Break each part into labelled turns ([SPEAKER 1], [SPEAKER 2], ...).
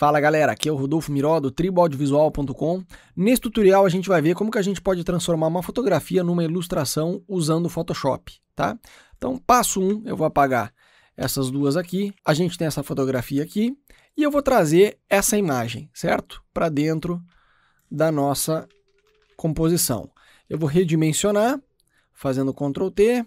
[SPEAKER 1] Fala galera, aqui é o Rodolfo Miró do triboaudiovisual.com. Nesse tutorial a gente vai ver como que a gente pode transformar uma fotografia numa ilustração usando o Photoshop, tá? Então, passo 1, um, eu vou apagar essas duas aqui. A gente tem essa fotografia aqui e eu vou trazer essa imagem, certo? Para dentro da nossa composição. Eu vou redimensionar fazendo Ctrl T.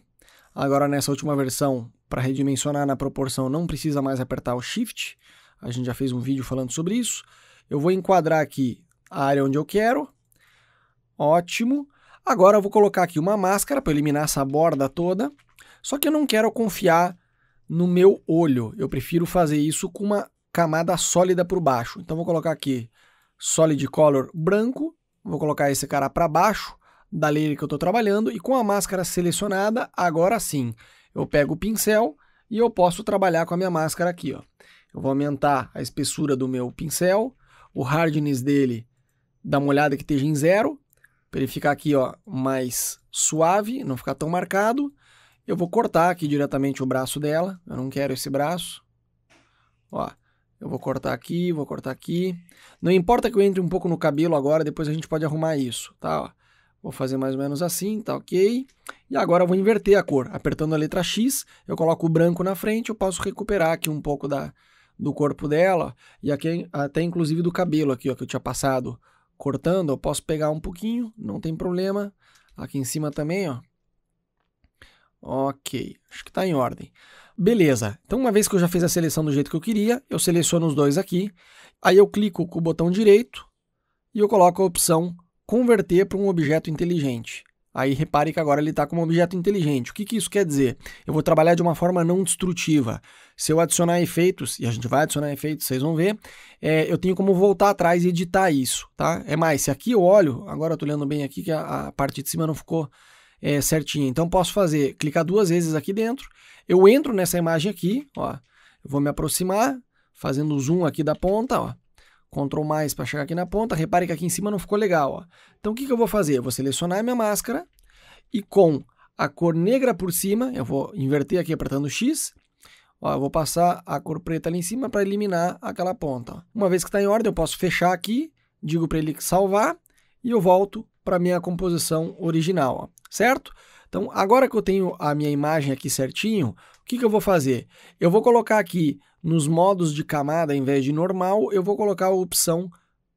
[SPEAKER 1] Agora nessa última versão, para redimensionar na proporção, não precisa mais apertar o Shift. A gente já fez um vídeo falando sobre isso. Eu vou enquadrar aqui a área onde eu quero. Ótimo. Agora eu vou colocar aqui uma máscara para eliminar essa borda toda. Só que eu não quero confiar no meu olho. Eu prefiro fazer isso com uma camada sólida por baixo. Então vou colocar aqui Solid Color branco. Vou colocar esse cara para baixo da layer que eu estou trabalhando. E com a máscara selecionada, agora sim, eu pego o pincel e eu posso trabalhar com a minha máscara aqui. Ó eu vou aumentar a espessura do meu pincel, o hardness dele, dá uma olhada que esteja em zero, para ele ficar aqui ó, mais suave, não ficar tão marcado. Eu vou cortar aqui diretamente o braço dela, eu não quero esse braço. Ó, eu vou cortar aqui, vou cortar aqui. Não importa que eu entre um pouco no cabelo agora, depois a gente pode arrumar isso, tá? Ó, vou fazer mais ou menos assim, tá ok? E agora eu vou inverter a cor. Apertando a letra X, eu coloco o branco na frente, eu posso recuperar aqui um pouco da, do corpo dela e aqui até inclusive do cabelo aqui, ó, que eu tinha passado cortando, eu posso pegar um pouquinho, não tem problema. Aqui em cima também, ó. Ok, acho que está em ordem. Beleza, então uma vez que eu já fiz a seleção do jeito que eu queria, eu seleciono os dois aqui, aí eu clico com o botão direito e eu coloco a opção converter para um objeto inteligente. Aí repare que agora ele está como objeto inteligente. O que, que isso quer dizer? Eu vou trabalhar de uma forma não destrutiva. Se eu adicionar efeitos, e a gente vai adicionar efeitos, vocês vão ver, é, eu tenho como voltar atrás e editar isso, tá? É mais, se aqui eu olho, agora eu estou olhando bem aqui que a, a, parte de cima não ficou é, certinha. Então posso fazer, clicar duas vezes aqui dentro, eu entro nessa imagem aqui, ó, eu vou me aproximar, fazendo zoom aqui da ponta, ó. Ctrl mais para chegar aqui na ponta. Repare que aqui em cima não ficou legal. Ó. Então o que, que eu vou fazer? Eu vou selecionar a minha máscara, e com a cor negra por cima, eu vou inverter aqui apertando X, ó, eu vou passar a cor preta ali em cima para eliminar aquela ponta. Uma vez que está em ordem, eu posso fechar aqui, digo para ele salvar e eu volto para minha composição original, ó, certo? Então, agora que eu tenho a minha imagem aqui certinho, o que, que eu vou fazer? Eu vou colocar aqui nos modos de camada, em vez de normal, eu vou colocar a opção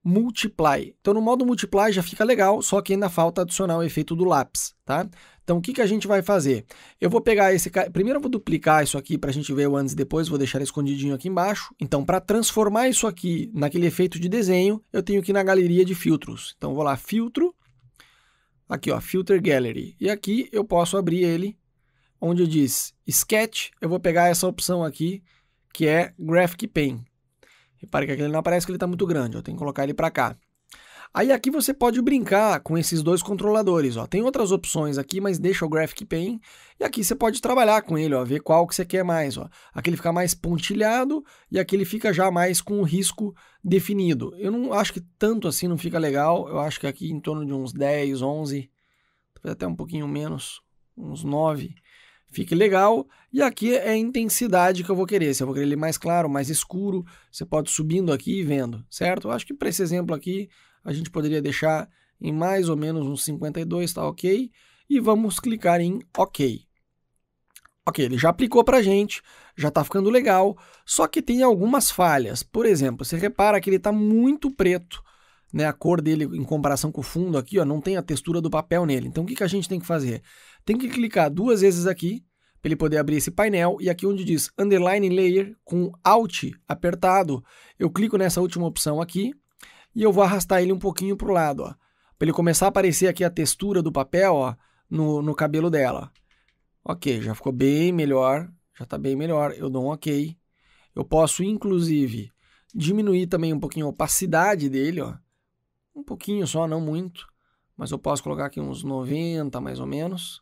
[SPEAKER 1] multiply. Então, no modo multiply já fica legal, só que ainda falta adicionar o efeito do lápis, tá? Então, o que, que a gente vai fazer? Eu vou pegar esse... Primeiro eu vou duplicar isso aqui para a gente ver o antes e depois, vou deixar escondidinho aqui embaixo. Então, para transformar isso aqui naquele efeito de desenho, eu tenho que ir na galeria de filtros. Então, vou lá, filtro, aqui ó, Filter Gallery. E aqui eu posso abrir ele, onde diz Sketch, eu vou pegar essa opção aqui, que é Graphic Paint. Repare que aqui ele não aparece que ele está muito grande, ó, tem que colocar ele para cá. Aí aqui você pode brincar com esses dois controladores, ó. Tem outras opções aqui, mas deixa o Graphic Pain. E aqui você pode trabalhar com ele, ó, ver qual que você quer mais, ó. Aqui ele fica mais pontilhado e aqui ele fica já mais com o risco definido. Eu não acho que tanto assim não fica legal. Eu acho que aqui em torno de uns 10, 11, até um pouquinho menos, uns 9 fique legal. E aqui é a intensidade que eu vou querer. Se eu vou querer ele mais claro, mais escuro, você pode subindo aqui e vendo, certo? Eu acho que para esse exemplo aqui, a gente poderia deixar em mais ou menos uns 52, tá ok? E vamos clicar em OK. Ok, ele já aplicou para a gente, já está ficando legal, só que tem algumas falhas. Por exemplo, você repara que ele está muito preto né, a cor dele em comparação com o fundo aqui, ó, não tem a textura do papel nele. Então o que, que a gente tem que fazer? Tem que clicar duas vezes aqui para ele poder abrir esse painel e aqui onde diz Underline Layer com Alt apertado, eu clico nessa última opção aqui e eu vou arrastar ele um pouquinho para o lado, ó, para ele começar a aparecer aqui a textura do papel, ó, no, no cabelo dela. Ok, já ficou bem melhor, já está bem melhor, eu dou um ok. Eu posso, inclusive, diminuir também um pouquinho a opacidade dele, ó, um pouquinho só, não muito, mas eu posso colocar aqui uns 90 mais ou menos.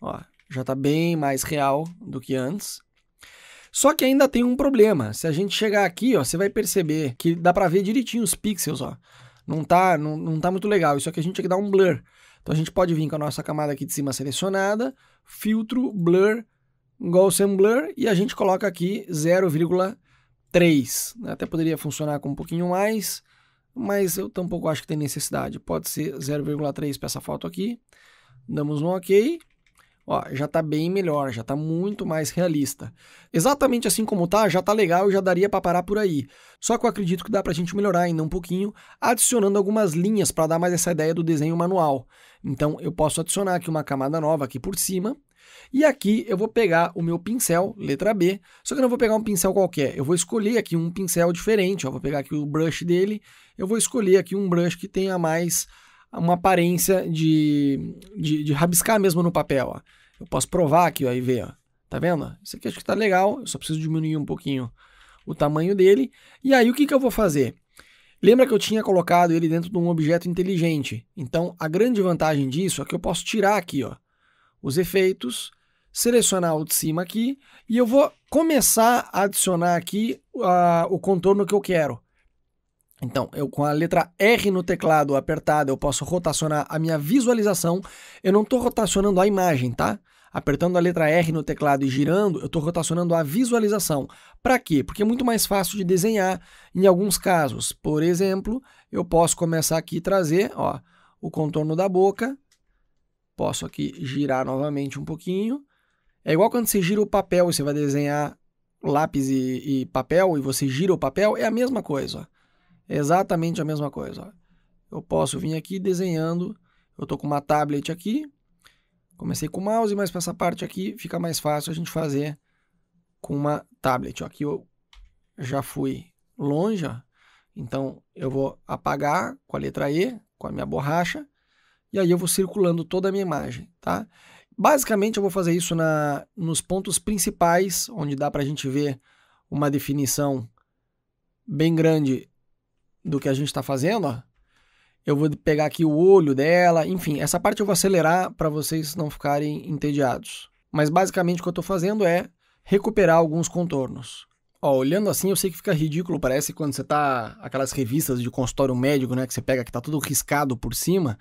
[SPEAKER 1] Ó, já está bem mais real do que antes. Só que ainda tem um problema. Se a gente chegar aqui, ó, você vai perceber que dá para ver direitinho os pixels, ó. Não tá, não, não tá muito legal. Isso aqui a gente tem que dar um blur. Então a gente pode vir com a nossa camada aqui de cima selecionada, filtro, blur, Gaussian blur e a gente coloca aqui 0,3. Até poderia funcionar com um pouquinho mais, mas eu tampouco acho que tem necessidade. Pode ser 0,3 para essa foto aqui. Damos um OK. Ó, já está bem melhor, já está muito mais realista. Exatamente assim como está já está legal, já daria para parar por aí. Só que eu acredito que dá para a gente melhorar ainda um pouquinho, adicionando algumas linhas para dar mais essa ideia do desenho manual. Então eu posso adicionar aqui uma camada nova aqui por cima, e aqui eu vou pegar o meu pincel, letra B, só que eu não vou pegar um pincel qualquer, eu vou escolher aqui um pincel diferente, ó, vou pegar aqui o brush dele, eu vou escolher aqui um brush que tenha mais uma aparência de, de, de rabiscar mesmo no papel, ó. Eu posso provar aqui, ó, e ver, ó. Tá vendo? Isso aqui acho que tá legal, eu só preciso diminuir um pouquinho o tamanho dele. E aí, o que, que eu vou fazer? Lembra que eu tinha colocado ele dentro de um objeto inteligente. Então, a grande vantagem disso é que eu posso tirar aqui, ó os efeitos, selecionar o de cima aqui e eu vou começar a adicionar aqui uh, o contorno que eu quero. Então, eu com a letra R no teclado apertada, eu posso rotacionar a minha visualização. Eu não estou rotacionando a imagem, tá? Apertando a letra R no teclado e girando, eu estou rotacionando a visualização. Para quê? Porque é muito mais fácil de desenhar em alguns casos. Por exemplo, eu posso começar aqui e trazer ó, o contorno da boca, Posso aqui girar novamente um pouquinho. É igual quando você gira o papel e você vai desenhar lápis e, e, papel e você gira o papel, é a mesma coisa. É exatamente a mesma coisa. Eu posso vir aqui desenhando. Eu estou com uma tablet aqui. Comecei com o mouse, mas para essa parte aqui fica mais fácil a gente fazer com uma tablet. Aqui eu já fui longe, então eu vou apagar com a letra E, com a minha borracha e aí eu vou circulando toda a minha imagem, tá? Basicamente eu vou fazer isso na, nos pontos principais, onde dá para a gente ver uma definição bem grande do que a gente está fazendo, ó. Eu vou pegar aqui o olho dela, enfim, essa parte eu vou acelerar para vocês não ficarem entediados. Mas basicamente o que eu estou fazendo é recuperar alguns contornos. Ó, olhando assim, eu sei que fica ridículo, parece quando você tá aquelas revistas de consultório médico, né, que você pega que tá tudo riscado por cima.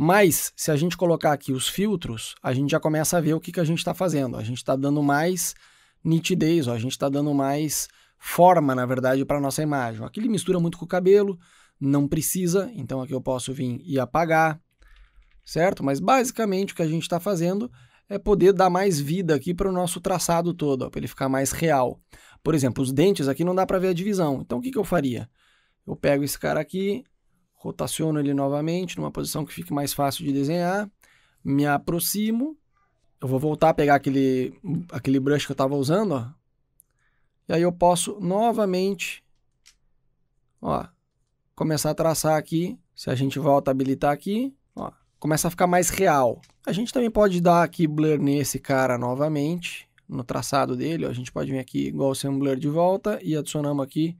[SPEAKER 1] Mas, se a gente colocar aqui os filtros, a gente já começa a ver o que, que a gente está fazendo. A gente está dando mais nitidez, ó, a gente está dando mais forma, na verdade, para a nossa imagem. Aqui ele mistura muito com o cabelo, não precisa, então aqui eu posso vir e apagar, certo? Mas basicamente o que a gente está fazendo é poder dar mais vida aqui para o nosso traçado todo, para ele ficar mais real. Por exemplo, os dentes aqui não dá para ver a divisão, então o que, que eu faria? Eu pego esse cara aqui, rotaciono ele novamente numa posição que fique mais fácil de desenhar, me aproximo, eu vou voltar a pegar aquele, aquele brush que eu estava usando, ó, e aí eu posso novamente ó, começar a traçar aqui, se a gente volta a habilitar aqui, ó, começa a ficar mais real. A gente também pode dar aqui blur nesse cara novamente, no traçado dele, ó, a gente pode vir aqui igual sem blur de volta e adicionamos aqui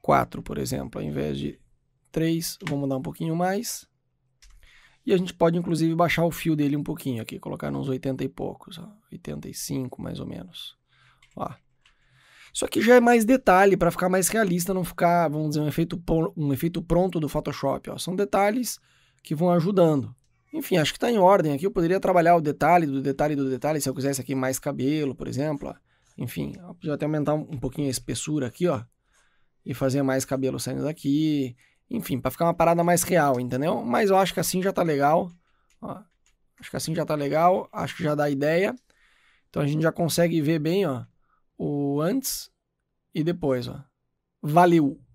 [SPEAKER 1] 4, por exemplo, ao invés de 3, vou mudar um pouquinho mais. E a gente pode, inclusive, baixar o fio dele um pouquinho aqui, colocar uns 80 e poucos, ó, 85 mais ou menos. Ó. Isso aqui já é mais detalhe para ficar mais realista, não ficar, vamos dizer, um efeito, um efeito pronto do Photoshop. Ó. São detalhes que vão ajudando. Enfim, acho que está em ordem aqui. Eu poderia trabalhar o detalhe do detalhe do detalhe, se eu quisesse aqui mais cabelo, por exemplo. Ó. Enfim, eu podia até aumentar um, um pouquinho a espessura aqui, ó. E fazer mais cabelo saindo daqui. Enfim, para ficar uma parada mais real, entendeu? Mas eu acho que assim já tá legal. Ó, acho que assim já tá legal, acho que já dá ideia. Então a gente já consegue ver bem, ó, o antes e depois, ó. Valeu!